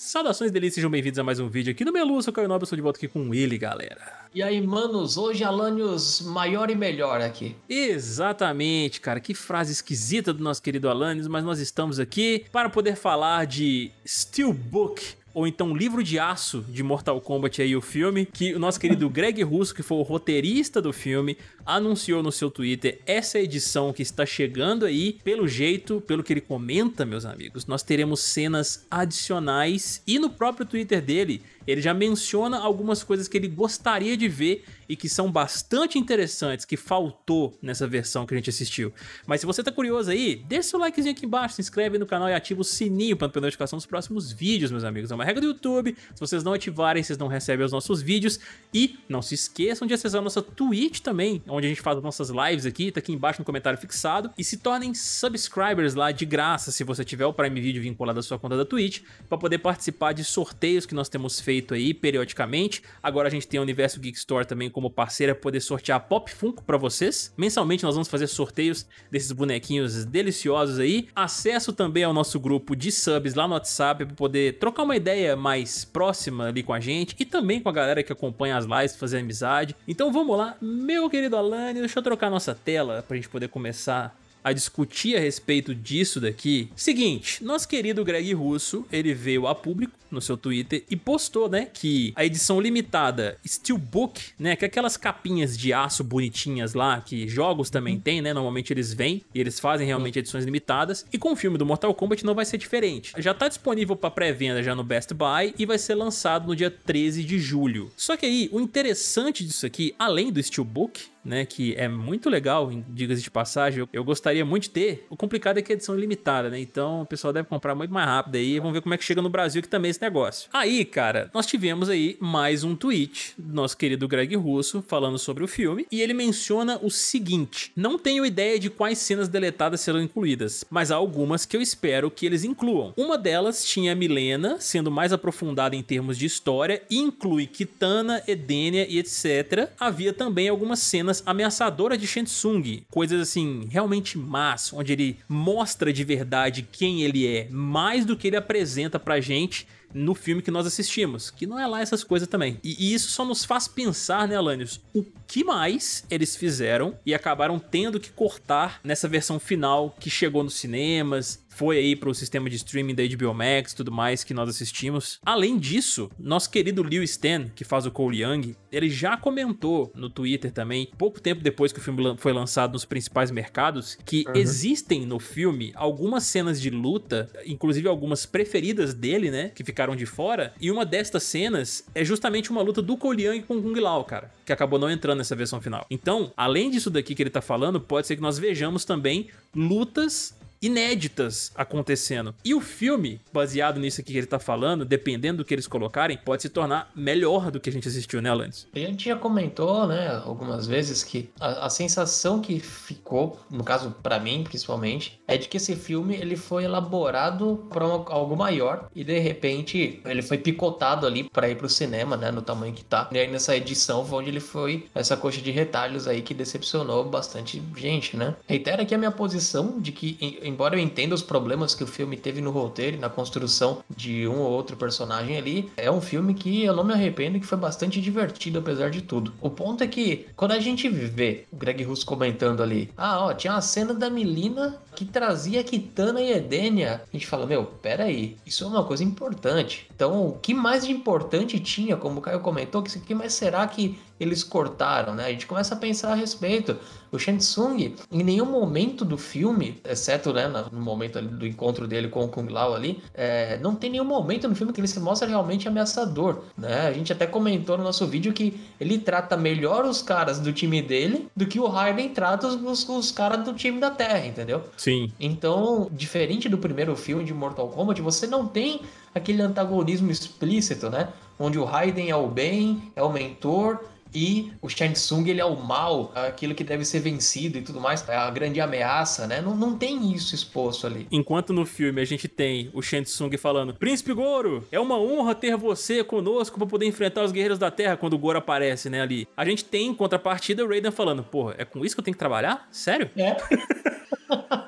Saudações delícias, sejam bem-vindos a mais um vídeo aqui no Melu, eu sou o Caio Nobre, eu sou de volta aqui com ele, galera. E aí, manos, hoje Alanios maior e melhor aqui. Exatamente, cara, que frase esquisita do nosso querido Alanios, mas nós estamos aqui para poder falar de Steelbook, ou então Livro de Aço de Mortal Kombat aí o filme, que o nosso querido Greg Russo, que foi o roteirista do filme, anunciou no seu Twitter essa edição que está chegando aí, pelo jeito, pelo que ele comenta, meus amigos, nós teremos cenas adicionais e no próprio Twitter dele ele já menciona algumas coisas que ele gostaria de ver e que são bastante interessantes, que faltou nessa versão que a gente assistiu. Mas se você tá curioso aí, deixa seu likezinho aqui embaixo, se inscreve no canal e ativa o sininho para não perder notificação dos próximos vídeos, meus amigos. É uma regra do YouTube, se vocês não ativarem, vocês não recebem os nossos vídeos. E não se esqueçam de acessar a nossa Twitch também, onde a gente faz as nossas lives aqui, tá aqui embaixo no comentário fixado. E se tornem subscribers lá de graça, se você tiver o Prime Video vinculado à sua conta da Twitch, para poder participar de sorteios que nós temos feito feito aí periodicamente. Agora a gente tem a Universo Geek Store também como parceira poder sortear Pop Funko para vocês. Mensalmente nós vamos fazer sorteios desses bonequinhos deliciosos aí. Acesso também ao nosso grupo de subs lá no WhatsApp para poder trocar uma ideia mais próxima ali com a gente e também com a galera que acompanha as lives, fazer amizade. Então vamos lá, meu querido Alane, deixa eu trocar nossa tela para a gente poder começar a discutir a respeito disso daqui. Seguinte, nosso querido Greg Russo, ele veio a público no seu Twitter e postou, né, que a edição limitada Steelbook, né, que é aquelas capinhas de aço bonitinhas lá que jogos também tem, uhum. né, normalmente eles vêm e eles fazem realmente uhum. edições limitadas e com o filme do Mortal Kombat não vai ser diferente. Já tá disponível para pré-venda já no Best Buy e vai ser lançado no dia 13 de julho. Só que aí, o interessante disso aqui, além do Steelbook, né? Que é muito legal, diga-se de passagem. Eu, gostaria muito de ter. O complicado é que é edição limitada, né? Então o pessoal deve comprar muito mais rápido aí. Vamos ver como é que chega no Brasil que também é esse negócio. Aí, cara, nós tivemos aí mais um tweet do nosso querido Greg Russo falando sobre o filme. E ele menciona o seguinte: não tenho ideia de quais cenas deletadas serão incluídas, mas há algumas que eu espero que eles incluam. Uma delas tinha a Milena sendo mais aprofundada em termos de história e inclui Kitana, Edenia e etc. Havia também algumas cenas cenas ameaçadoras de Shensung, coisas assim realmente más, onde ele mostra de verdade quem ele é, mais do que ele apresenta pra gente no filme que nós assistimos, que não é lá essas coisas também. E, e isso só nos faz pensar, né, Alanios, o que mais eles fizeram e acabaram tendo que cortar nessa versão final que chegou nos cinemas, foi aí para o sistema de streaming da HBO Max, tudo mais que nós assistimos. Além disso, nosso querido Liu Stan, que faz o Cole Young, ele já comentou no Twitter também, pouco tempo depois que o filme foi lançado nos principais mercados, que uhum. existem no filme algumas cenas de luta, inclusive algumas preferidas dele, né, que ficaram de fora. E uma destas cenas é justamente uma luta do Koliang com o Kung Lao, cara, que acabou não entrando nessa versão final. Então, além disso daqui que ele tá falando, pode ser que nós vejamos também lutas inéditas acontecendo. E o filme, baseado nisso aqui que ele tá falando, dependendo do que eles colocarem, pode se tornar melhor do que a gente assistiu, né, Alanis? A gente já comentou, né, algumas vezes que a, a sensação que ficou, no caso para mim principalmente, é de que esse filme ele foi elaborado para algo maior e de repente ele foi picotado ali para ir pro cinema, né, no tamanho que tá. E aí nessa edição foi onde ele foi essa coxa de retalhos aí que decepcionou bastante gente, né? Reitero aqui a minha posição de que embora eu entenda os problemas que o filme teve no roteiro, e na construção de um ou outro personagem ali, é um filme que eu não me arrependo que foi bastante divertido apesar de tudo. O ponto é que quando a gente vê o Greg Russo comentando ali, ah, ó, tinha uma cena da Melina que trazia Kitana e Edenia, a gente fala, meu, pera aí, isso é uma coisa importante. Então, o que mais de importante tinha, como o Caio comentou, o que mais será que eles cortaram, né? A gente começa a pensar a respeito. O Tsung em nenhum momento do filme, exceto né, no momento do encontro dele com o Kung Lao ali, é, não tem nenhum momento no filme que ele se mostra realmente ameaçador. Né? A gente até comentou no nosso vídeo que ele trata melhor os caras do time dele do que o Raiden trata os, os, os caras do time da Terra, entendeu? Sim. Então, diferente do primeiro filme de Mortal Kombat, você não tem aquele antagonismo explícito, né? Onde o Raiden é o bem, é o mentor, e o Shang Tsung, ele é o mal, aquilo que deve ser vencido e tudo mais, é a grande ameaça, né? Não, não tem isso exposto ali. Enquanto no filme a gente tem o Shang Tsung falando: Príncipe Goro, é uma honra ter você conosco para poder enfrentar os guerreiros da Terra quando o Goro aparece, né? Ali. A gente tem em contrapartida o Raiden falando: Porra, é com isso que eu tenho que trabalhar? Sério? É.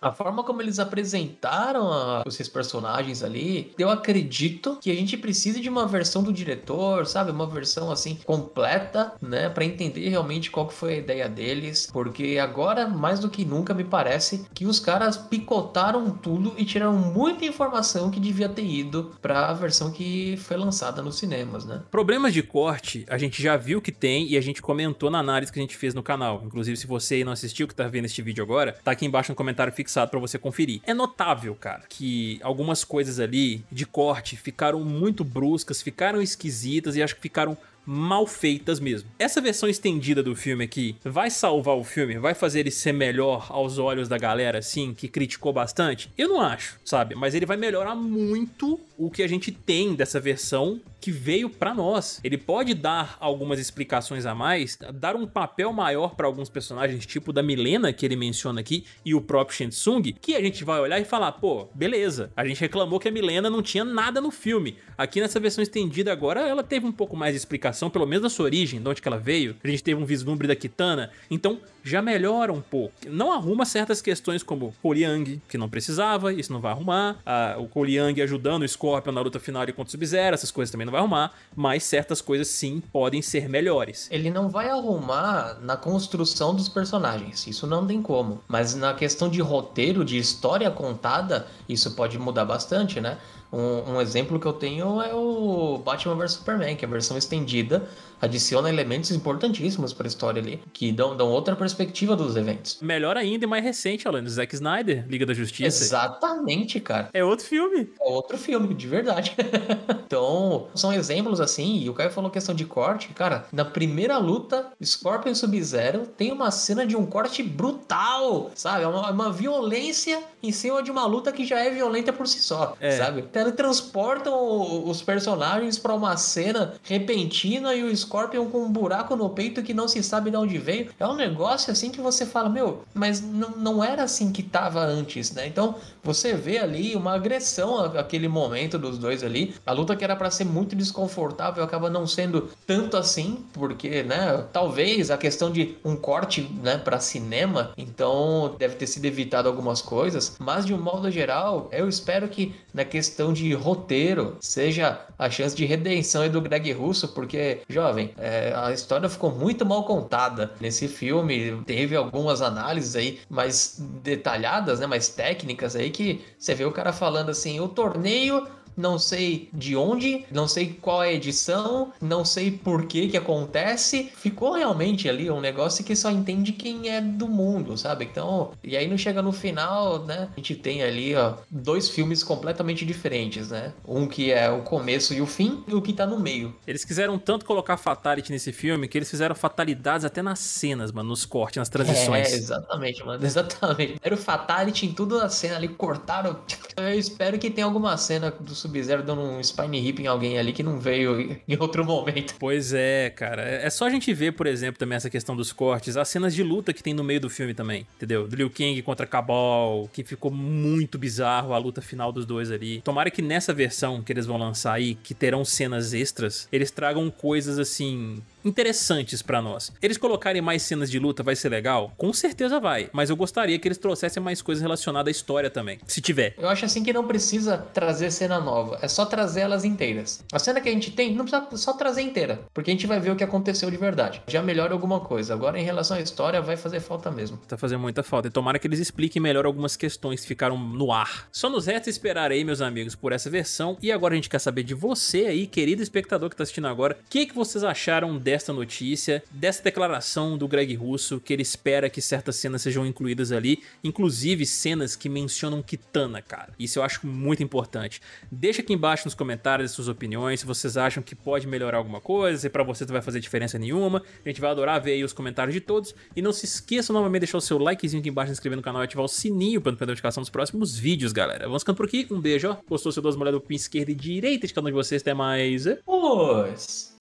a forma como eles apresentaram a, os seus personagens ali, eu acredito que a gente precisa de uma versão do diretor, sabe? Uma versão assim completa, né? Para entender realmente qual que foi a ideia deles, porque agora mais do que nunca me parece que os caras picotaram tudo e tiraram muita informação que devia ter ido para a versão que foi lançada nos cinemas, né? Problemas de corte a gente já viu que tem e a gente comentou na análise que a gente fez no canal. Inclusive, se você não assistiu que tá vendo este vídeo agora, tá aqui embaixo no comentário fixado fixado para você conferir. É notável, cara, que algumas coisas ali de corte ficaram muito bruscas, ficaram esquisitas e acho que ficaram mal feitas mesmo. Essa versão estendida do filme aqui vai salvar o filme? Vai fazer ele ser melhor aos olhos da galera, assim, que criticou bastante? Eu não acho, sabe? Mas ele vai melhorar muito o que a gente tem dessa versão que veio para nós. Ele pode dar algumas explicações a mais, dar um papel maior para alguns personagens, tipo da Milena que ele menciona aqui e o próprio Shinsung, que a gente vai olhar e falar, pô, beleza. A gente reclamou que a Milena não tinha nada no filme. Aqui nessa versão estendida agora, ela teve um pouco mais de explicação explicação, pelo menos da sua origem, de onde que ela veio. A gente teve um vislumbre da Kitana. Então, já melhora um pouco. Não arruma certas questões como Koliang, que não precisava, isso não vai arrumar. o Koliang ajudando o Scorpion na luta final e contra o Sub-Zero, essas coisas também não vai arrumar. Mas certas coisas sim podem ser melhores. Ele não vai arrumar na construção dos personagens, isso não tem como. Mas na questão de roteiro, de história contada, isso pode mudar bastante, né? Um, um exemplo que eu tenho é o Batman vs Superman, que é a versão estendida adiciona elementos importantíssimos para a história ali, que dão, dão outra perspectiva dos eventos. Melhor ainda e mais recente, Alan, Zack Snyder, Liga da Justiça. Exatamente, cara. É outro filme. É outro filme, de verdade. então, são exemplos assim, e o Caio falou questão de corte, cara, na primeira luta, Scorpion Sub-Zero tem uma cena de um corte brutal, sabe? É uma, é uma, violência em cima de uma luta que já é violenta por si só, é. sabe? Teletransportam os personagens para uma cena repentina e o Scorpion Scorpion com um buraco no peito que não se sabe de onde veio. É um negócio assim que você fala, meu, mas não, era assim que tava antes, né? Então você vê ali uma agressão aquele momento dos dois ali. A luta que era para ser muito desconfortável acaba não sendo tanto assim, porque, né, talvez a questão de um corte, né, para cinema, então deve ter sido evitado algumas coisas, mas de um modo geral, eu espero que na questão de roteiro seja a chance de redenção aí do Greg Russo, porque jovem jovem. É, a história ficou muito mal contada nesse filme. Teve algumas análises aí mais detalhadas, né, mais técnicas aí, que você vê o cara falando assim: o torneio não sei de onde, não sei qual é a edição, não sei por que que acontece. Ficou realmente ali um negócio que só entende quem é do mundo, sabe? Então, e aí não chega no final, né? A gente tem ali, ó, dois filmes completamente diferentes, né? Um que é o começo e o fim e o que tá no meio. Eles quiseram tanto colocar fatality nesse filme que eles fizeram fatalidades até nas cenas, mano, nos cortes, nas transições. É, exatamente, mano, exatamente. Era o fatality em tudo a cena ali, cortaram. Eu espero que tenha alguma cena dos Sub-Zero dando um spine hip em alguém ali que não veio em outro momento. Pois é, cara. É, é só a gente ver, por exemplo, também essa questão dos cortes, as cenas de luta que tem no meio do filme também, entendeu? Do Liu Kang contra Cabal, que ficou muito bizarro a luta final dos dois ali. Tomara que nessa versão que eles vão lançar aí, que terão cenas extras, eles tragam coisas assim interessantes para nós. Eles colocarem mais cenas de luta vai ser legal? Com certeza vai, mas eu gostaria que eles trouxessem mais coisas relacionadas à história também, se tiver. Eu acho assim que não precisa trazer cena nova, é só trazer elas inteiras. A cena que a gente tem, não precisa só trazer inteira, porque a gente vai ver o que aconteceu de verdade. Já melhora alguma coisa. Agora, em relação à história, vai fazer falta mesmo. Tá fazendo muita falta. E tomara que eles expliquem melhor algumas questões que ficaram no ar. Só nos resta esperar aí, meus amigos, por essa versão. E agora a gente quer saber de você aí, querido espectador que tá assistindo agora, o que, que vocês acharam dela? desta notícia, dessa declaração do Greg Russo, que ele espera que certas cenas sejam incluídas ali, inclusive cenas que mencionam Kitana, cara. Isso eu acho muito importante. Deixa aqui embaixo nos comentários as suas opiniões, se vocês acham que pode melhorar alguma coisa, se para vocês não vai fazer diferença nenhuma. A gente vai adorar ver aí os comentários de todos. E não se esqueça novamente de deixar o seu likezinho aqui embaixo, se inscrever no canal e ativar o sininho para não perder a notificação dos próximos vídeos, galera. Vamos ficando por aqui. Um beijo, ó. Gostou, seu duas mulheres do pin esquerda e direita de cada um de vocês. Até mais. Pois.